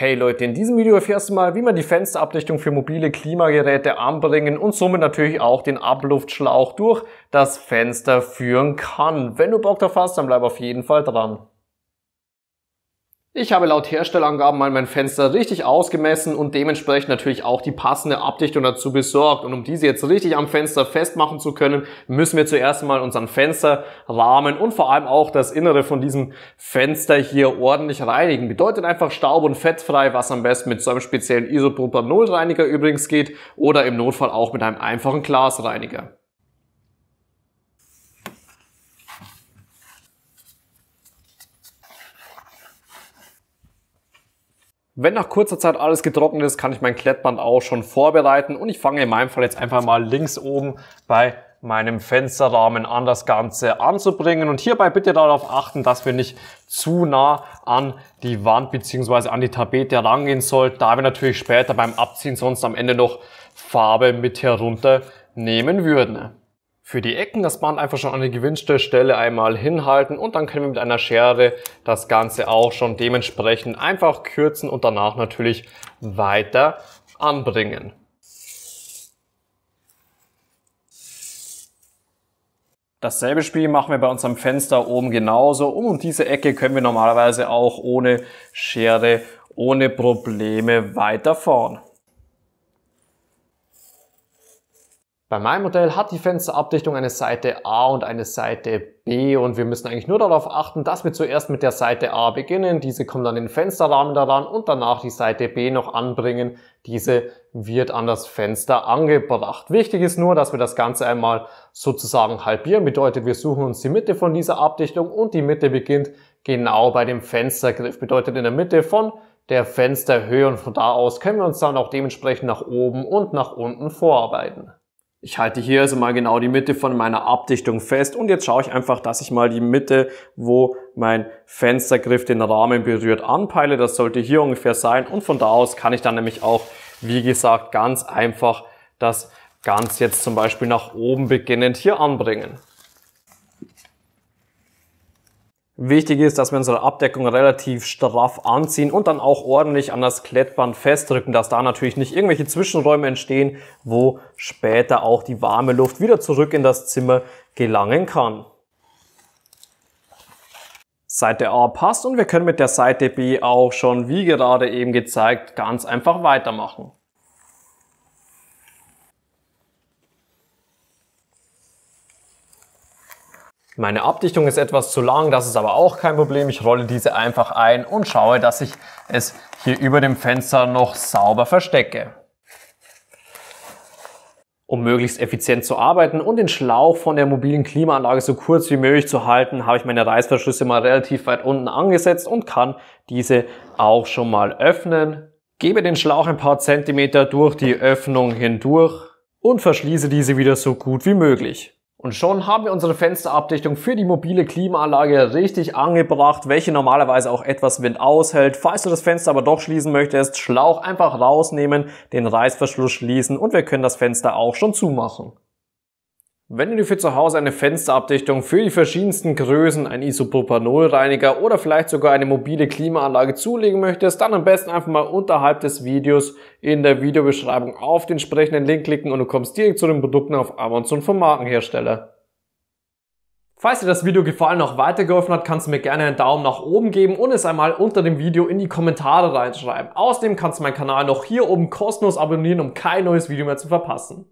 Hey Leute, in diesem Video erfährst du mal, wie man die Fensterabdichtung für mobile Klimageräte anbringen und somit natürlich auch den Abluftschlauch durch das Fenster führen kann. Wenn du Bock drauf hast, dann bleib auf jeden Fall dran. Ich habe laut Herstellerangaben mal mein Fenster richtig ausgemessen und dementsprechend natürlich auch die passende Abdichtung dazu besorgt. Und um diese jetzt richtig am Fenster festmachen zu können, müssen wir zuerst mal unseren Fensterrahmen und vor allem auch das Innere von diesem Fenster hier ordentlich reinigen. Bedeutet einfach staub- und fettfrei, was am besten mit so einem speziellen Isopropanol-Reiniger übrigens geht oder im Notfall auch mit einem einfachen Glasreiniger. Wenn nach kurzer Zeit alles getrocknet ist, kann ich mein Klettband auch schon vorbereiten und ich fange in meinem Fall jetzt einfach mal links oben bei meinem Fensterrahmen an das Ganze anzubringen und hierbei bitte darauf achten, dass wir nicht zu nah an die Wand bzw. an die Tapete herangehen sollten, da wir natürlich später beim Abziehen sonst am Ende noch Farbe mit herunternehmen würden. Für die Ecken das Band einfach schon an eine gewünschte Stelle einmal hinhalten und dann können wir mit einer Schere das Ganze auch schon dementsprechend einfach kürzen und danach natürlich weiter anbringen. Dasselbe Spiel machen wir bei unserem Fenster oben genauso. Und um diese Ecke können wir normalerweise auch ohne Schere, ohne Probleme weiter fahren. Bei meinem Modell hat die Fensterabdichtung eine Seite A und eine Seite B und wir müssen eigentlich nur darauf achten, dass wir zuerst mit der Seite A beginnen. Diese kommt an den Fensterrahmen daran und danach die Seite B noch anbringen. Diese wird an das Fenster angebracht. Wichtig ist nur, dass wir das Ganze einmal sozusagen halbieren. Bedeutet, wir suchen uns die Mitte von dieser Abdichtung und die Mitte beginnt genau bei dem Fenstergriff. Bedeutet, in der Mitte von der Fensterhöhe und von da aus können wir uns dann auch dementsprechend nach oben und nach unten vorarbeiten. Ich halte hier also mal genau die Mitte von meiner Abdichtung fest und jetzt schaue ich einfach, dass ich mal die Mitte, wo mein Fenstergriff den Rahmen berührt, anpeile. Das sollte hier ungefähr sein und von da aus kann ich dann nämlich auch, wie gesagt, ganz einfach das Ganze jetzt zum Beispiel nach oben beginnend hier anbringen. Wichtig ist, dass wir unsere Abdeckung relativ straff anziehen und dann auch ordentlich an das Klettband festdrücken, dass da natürlich nicht irgendwelche Zwischenräume entstehen, wo später auch die warme Luft wieder zurück in das Zimmer gelangen kann. Seite A passt und wir können mit der Seite B auch schon, wie gerade eben gezeigt, ganz einfach weitermachen. Meine Abdichtung ist etwas zu lang, das ist aber auch kein Problem. Ich rolle diese einfach ein und schaue, dass ich es hier über dem Fenster noch sauber verstecke. Um möglichst effizient zu arbeiten und den Schlauch von der mobilen Klimaanlage so kurz wie möglich zu halten, habe ich meine Reißverschlüsse mal relativ weit unten angesetzt und kann diese auch schon mal öffnen. Gebe den Schlauch ein paar Zentimeter durch die Öffnung hindurch und verschließe diese wieder so gut wie möglich. Und schon haben wir unsere Fensterabdichtung für die mobile Klimaanlage richtig angebracht, welche normalerweise auch etwas Wind aushält. Falls du das Fenster aber doch schließen möchtest, Schlauch einfach rausnehmen, den Reißverschluss schließen und wir können das Fenster auch schon zumachen. Wenn du dir für zu Hause eine Fensterabdichtung für die verschiedensten Größen, einen Isopropanolreiniger oder vielleicht sogar eine mobile Klimaanlage zulegen möchtest, dann am besten einfach mal unterhalb des Videos in der Videobeschreibung auf den entsprechenden Link klicken und du kommst direkt zu den Produkten auf Amazon vom Markenhersteller. Falls dir das Video gefallen und auch weitergeholfen hat, kannst du mir gerne einen Daumen nach oben geben und es einmal unter dem Video in die Kommentare reinschreiben. Außerdem kannst du meinen Kanal noch hier oben kostenlos abonnieren, um kein neues Video mehr zu verpassen.